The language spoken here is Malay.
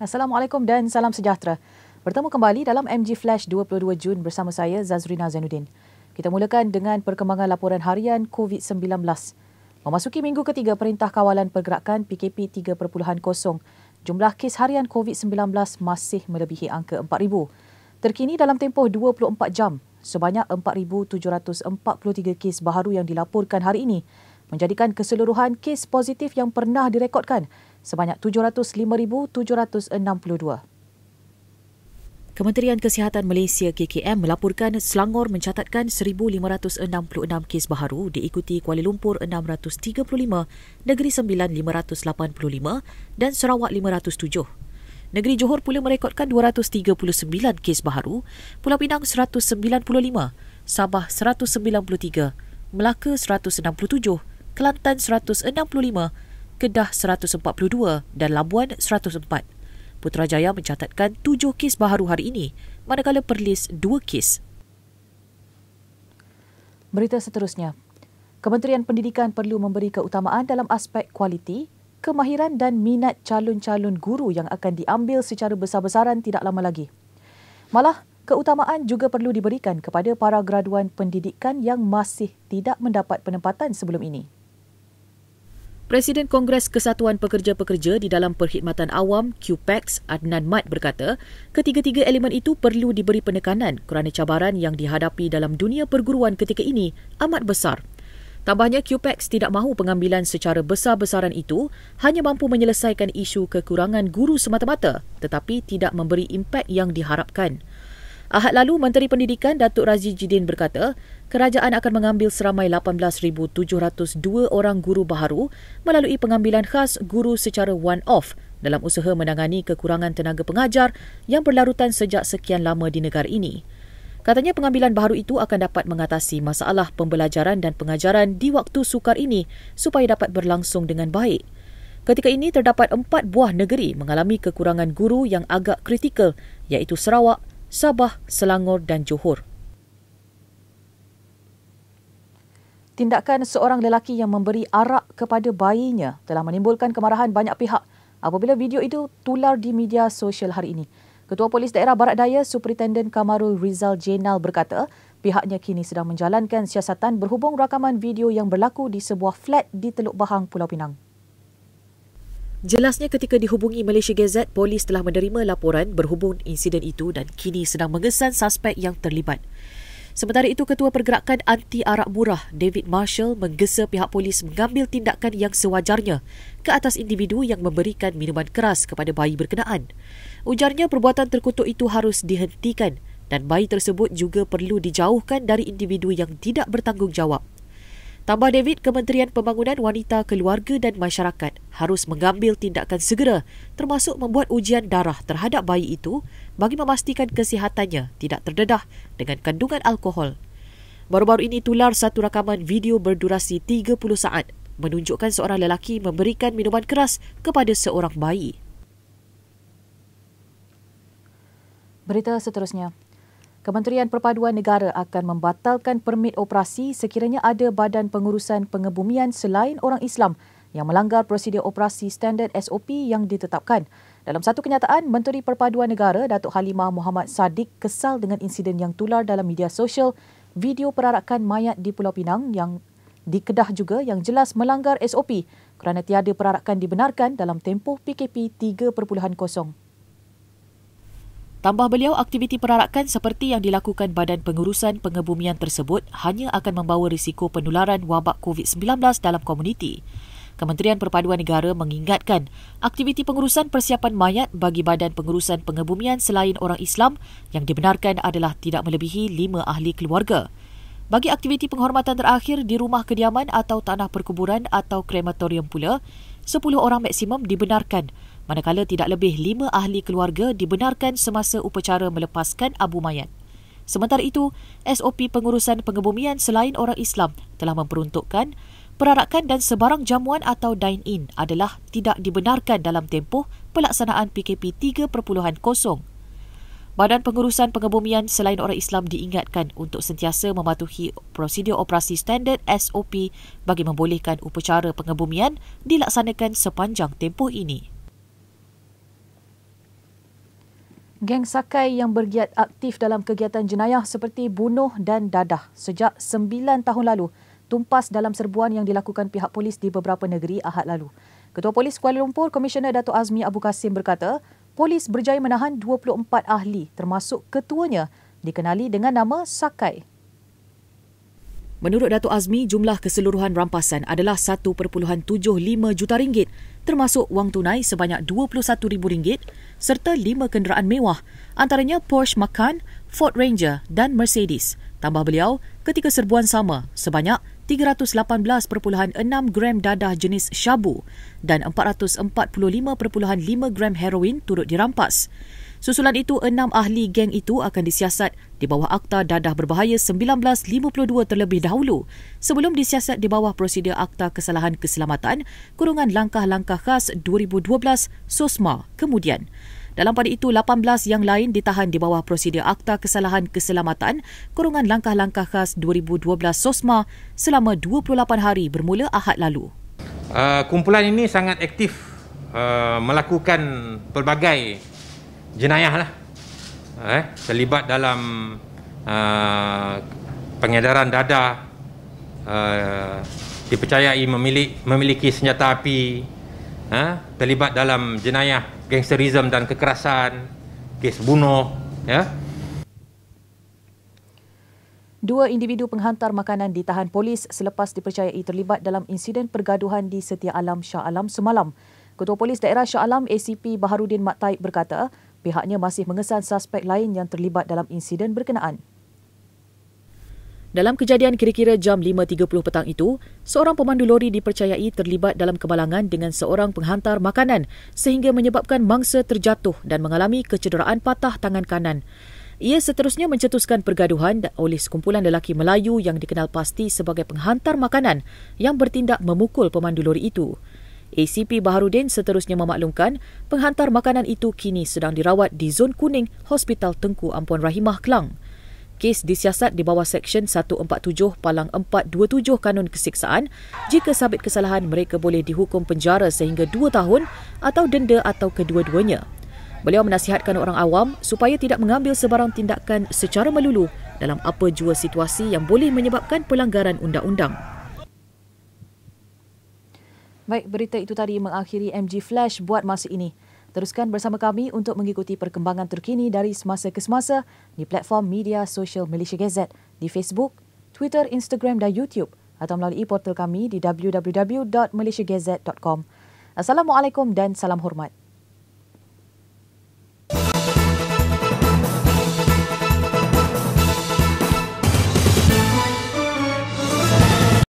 Assalamualaikum dan salam sejahtera. Bertemu kembali dalam MG Flash 22 Jun bersama saya Zazrina Zainuddin. Kita mulakan dengan perkembangan laporan harian COVID-19. Memasuki minggu ketiga Perintah Kawalan Pergerakan PKP 3.0, jumlah kes harian COVID-19 masih melebihi angka 4,000. Terkini dalam tempoh 24 jam, sebanyak 4,743 kes baru yang dilaporkan hari ini menjadikan keseluruhan kes positif yang pernah direkodkan sebanyak 705,762. Kementerian Kesihatan Malaysia KKM melaporkan Selangor mencatatkan 1,566 kes baharu diikuti Kuala Lumpur 635, Negeri Sembilan 585 dan Sarawak 507. Negeri Johor pula merekodkan 239 kes baharu, Pulau Pinang 195, Sabah 193, Melaka 167, Kelantan 165, Kedah 142 dan Labuan 104. Putrajaya mencatatkan tujuh kes baharu hari ini, manakala Perlis dua kes. Berita seterusnya. Kementerian Pendidikan perlu memberi keutamaan dalam aspek kualiti, kemahiran dan minat calon-calon guru yang akan diambil secara besar-besaran tidak lama lagi. Malah, keutamaan juga perlu diberikan kepada para graduan pendidikan yang masih tidak mendapat penempatan sebelum ini. Presiden Kongres Kesatuan Pekerja-Pekerja di dalam Perkhidmatan Awam QPEX Adnan Mat berkata, ketiga-tiga elemen itu perlu diberi penekanan kerana cabaran yang dihadapi dalam dunia perguruan ketika ini amat besar. Tambahnya QPEX tidak mahu pengambilan secara besar-besaran itu hanya mampu menyelesaikan isu kekurangan guru semata-mata tetapi tidak memberi impak yang diharapkan. Ahad lalu Menteri Pendidikan Datuk Razi Jidin berkata, kerajaan akan mengambil seramai 18,702 orang guru baharu melalui pengambilan khas guru secara one-off dalam usaha menangani kekurangan tenaga pengajar yang berlarutan sejak sekian lama di negara ini. Katanya pengambilan baharu itu akan dapat mengatasi masalah pembelajaran dan pengajaran di waktu sukar ini supaya dapat berlangsung dengan baik. Ketika ini terdapat empat buah negeri mengalami kekurangan guru yang agak kritikal iaitu Sarawak, Sabah, Selangor dan Johor. tindakan seorang lelaki yang memberi arak kepada bayinya telah menimbulkan kemarahan banyak pihak apabila video itu tular di media sosial hari ini. Ketua Polis Daerah Barat Daya, Superintenden Kamarul Rizal Jenal berkata, pihaknya kini sedang menjalankan siasatan berhubung rakaman video yang berlaku di sebuah flat di Teluk Bahang, Pulau Pinang. Jelasnya ketika dihubungi Malaysia Gazette, polis telah menerima laporan berhubung insiden itu dan kini sedang mengesan suspek yang terlibat. Sementara itu, Ketua Pergerakan Anti Arak Murah, David Marshall, menggesa pihak polis mengambil tindakan yang sewajarnya ke atas individu yang memberikan minuman keras kepada bayi berkenaan. Ujarnya, perbuatan terkutuk itu harus dihentikan dan bayi tersebut juga perlu dijauhkan dari individu yang tidak bertanggungjawab. Tambah David, Kementerian Pembangunan Wanita, Keluarga dan Masyarakat harus mengambil tindakan segera termasuk membuat ujian darah terhadap bayi itu bagi memastikan kesihatannya tidak terdedah dengan kandungan alkohol. Baru-baru ini tular satu rakaman video berdurasi 30 saat menunjukkan seorang lelaki memberikan minuman keras kepada seorang bayi. Berita seterusnya. Kementerian Perpaduan Negara akan membatalkan permit operasi sekiranya ada badan pengurusan pengebumian selain orang Islam yang melanggar prosedur operasi standard SOP yang ditetapkan. Dalam satu kenyataan, Menteri Perpaduan Negara Datuk Halimah Muhammad Sadiq kesal dengan insiden yang tular dalam media sosial video perarakan mayat di Pulau Pinang yang di Kedah juga yang jelas melanggar SOP kerana tiada perarakan dibenarkan dalam tempoh PKP 3.0. Tambah beliau, aktiviti perarakan seperti yang dilakukan Badan Pengurusan Pengebumian tersebut hanya akan membawa risiko penularan wabak COVID-19 dalam komuniti. Kementerian Perpaduan Negara mengingatkan aktiviti pengurusan persiapan mayat bagi Badan Pengurusan Pengebumian selain orang Islam yang dibenarkan adalah tidak melebihi lima ahli keluarga. Bagi aktiviti penghormatan terakhir di rumah kediaman atau tanah perkuburan atau krematorium pula, 10 orang maksimum dibenarkan manakala tidak lebih lima ahli keluarga dibenarkan semasa upacara melepaskan abu mayat. Sementara itu, SOP pengurusan pengebumian selain orang Islam telah memperuntukkan perarakan dan sebarang jamuan atau dine-in adalah tidak dibenarkan dalam tempoh pelaksanaan PKP 3.0. Badan Pengurusan Pengebumian selain orang Islam diingatkan untuk sentiasa mematuhi prosedur operasi standard SOP bagi membolehkan upacara pengebumian dilaksanakan sepanjang tempoh ini. Geng Sakai yang bergiat aktif dalam kegiatan jenayah seperti bunuh dan dadah sejak 9 tahun lalu tumpas dalam serbuan yang dilakukan pihak polis di beberapa negeri Ahad lalu. Ketua Polis Kuala Lumpur, Komisioner Dato' Azmi Abu Kasim berkata, polis berjaya menahan 24 ahli termasuk ketuanya dikenali dengan nama Sakai Menurut Dato' Azmi, jumlah keseluruhan rampasan adalah 1.75 juta ringgit termasuk wang tunai sebanyak RM21,000 serta lima kenderaan mewah antaranya Porsche Macan, Ford Ranger dan Mercedes. Tambah beliau, ketika serbuan sama, sebanyak 318.6 gram dadah jenis shabu dan 445.5 gram heroin turut dirampas. Susulan itu, enam ahli geng itu akan disiasat di bawah Akta Dadah Berbahaya 1952 terlebih dahulu sebelum disiasat di bawah prosedur Akta Kesalahan Keselamatan kurungan langkah-langkah khas 2012 SOSMA kemudian. Dalam pada itu, 18 yang lain ditahan di bawah prosedur Akta Kesalahan Keselamatan kurungan langkah-langkah khas 2012 SOSMA selama 28 hari bermula Ahad lalu. Uh, kumpulan ini sangat aktif uh, melakukan pelbagai jenayah lah eh, terlibat dalam uh, pengedaran dadah uh, dipercayai memilik, memiliki senjata api uh, terlibat dalam jenayah gangsterism dan kekerasan kes bunuh ya yeah. Dua individu penghantar makanan ditahan polis selepas dipercayai terlibat dalam insiden pergaduhan di Setia Alam Shah Alam semalam. Ketua Polis Daerah Shah Alam ACP Baharudin Mat Taib berkata, Pihaknya masih mengesan suspek lain yang terlibat dalam insiden berkenaan. Dalam kejadian kira-kira jam 5.30 petang itu, seorang pemandu lori dipercayai terlibat dalam kebalangan dengan seorang penghantar makanan sehingga menyebabkan mangsa terjatuh dan mengalami kecederaan patah tangan kanan. Ia seterusnya mencetuskan pergaduhan oleh sekumpulan lelaki Melayu yang dikenal pasti sebagai penghantar makanan yang bertindak memukul pemandu lori itu. ACP Baharudin seterusnya memaklumkan penghantar makanan itu kini sedang dirawat di Zon Kuning Hospital Tengku Ampuan Rahimah Kelang. Kes disiasat di bawah Seksyen 147 Palang 427 Kanun Kesiksaan jika sabit kesalahan mereka boleh dihukum penjara sehingga dua tahun atau denda atau kedua-duanya. Beliau menasihatkan orang awam supaya tidak mengambil sebarang tindakan secara melulu dalam apa jua situasi yang boleh menyebabkan pelanggaran undang-undang. Baik, berita itu tadi mengakhiri MG Flash buat masa ini. Teruskan bersama kami untuk mengikuti perkembangan terkini dari semasa ke semasa di platform media sosial Malaysia Gazette di Facebook, Twitter, Instagram dan YouTube atau melalui portal kami di www.malaysiagazette.com. Assalamualaikum dan salam hormat.